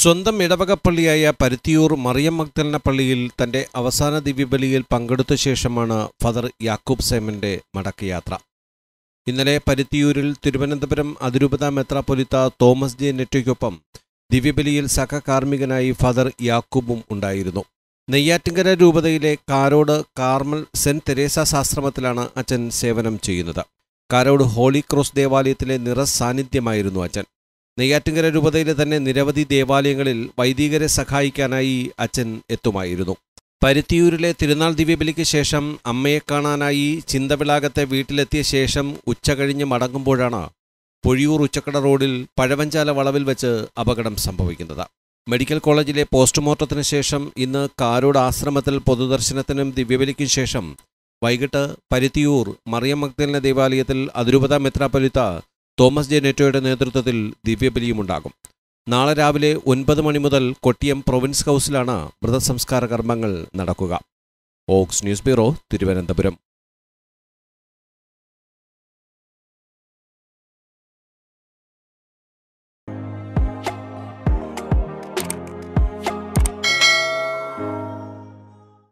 സ്വന്തം ഇടവക പള്ളിയായ പരുത്തിയൂർ മറിയം മഗ്ദലന പള്ളിയിൽ തന്റെ അവസാന ദിവ്യബലിയിൽ പങ്കെടുത്ത ശേഷമാണ് ഫാദർ യാക്കൂബ് സേമന്റെ മടക്കയാത്ര ഇന്നലെ പരുത്തിയൂരിൽ തിരുവനന്തപുരം അതിരൂപത മെത്രാപൊലിത്ത തോമസ് ജെ നെറ്റയ്ക്കൊപ്പം ദിവ്യബലിയിൽ സഹകാർമ്മികനായി ഫാദർ യാക്കൂബും ഉണ്ടായിരുന്നു നെയ്യാറ്റിങ്കര രൂപതയിലെ കാരോട് കാർമൽ സെന്റ് തെരേസ ആശ്രമത്തിലാണ് അച്ഛൻ സേവനം ചെയ്യുന്നത് കാരോട് ഹോളി ക്രോസ് ദേവാലയത്തിലെ നിറസാന്നിധ്യമായിരുന്നു അച്ഛൻ നെയ്യാറ്റിങ്കര രൂപതയിലെ തന്നെ നിരവധി ദേവാലയങ്ങളിൽ വൈദികരെ സഹായിക്കാനായി അച്ഛൻ എത്തുമായിരുന്നു പരുത്തിയൂരിലെ തിരുനാൾ ദിവ്യബലിക്ക് ശേഷം അമ്മയെ കാണാനായി ചിന്തവിളാകത്തെ വീട്ടിലെത്തിയ ശേഷം ഉച്ച കഴിഞ്ഞ് മടങ്ങുമ്പോഴാണ് പൊഴിയൂർ ഉച്ചക്കട റോഡിൽ പഴവഞ്ചാല വളവിൽ വെച്ച് അപകടം സംഭവിക്കുന്നത് മെഡിക്കൽ കോളേജിലെ പോസ്റ്റ്മോർട്ടത്തിന് ശേഷം ഇന്ന് കാരോട് ആശ്രമത്തിൽ പൊതുദർശനത്തിനും ദിവ്യബലിക്കും ശേഷം വൈകിട്ട് പരുത്തിയൂർ മറിയം മക്തലിന ദേവാലയത്തിൽ അതിരൂപത മെത്രാപൊലിത്ത തോമസ് ജെ നെറ്റോയുടെ നേതൃത്വത്തിൽ ദിവ്യബലിയുമുണ്ടാകും നാളെ രാവിലെ ഒൻപത് മണി മുതൽ കൊട്ടിയം പ്രൊവിൻസ് ഹൗസിലാണ് മൃതസംസ്കാര കർമ്മങ്ങൾ നടക്കുക ഓക്സ് ന്യൂസ് ബ്യൂറോ തിരുവനന്തപുരം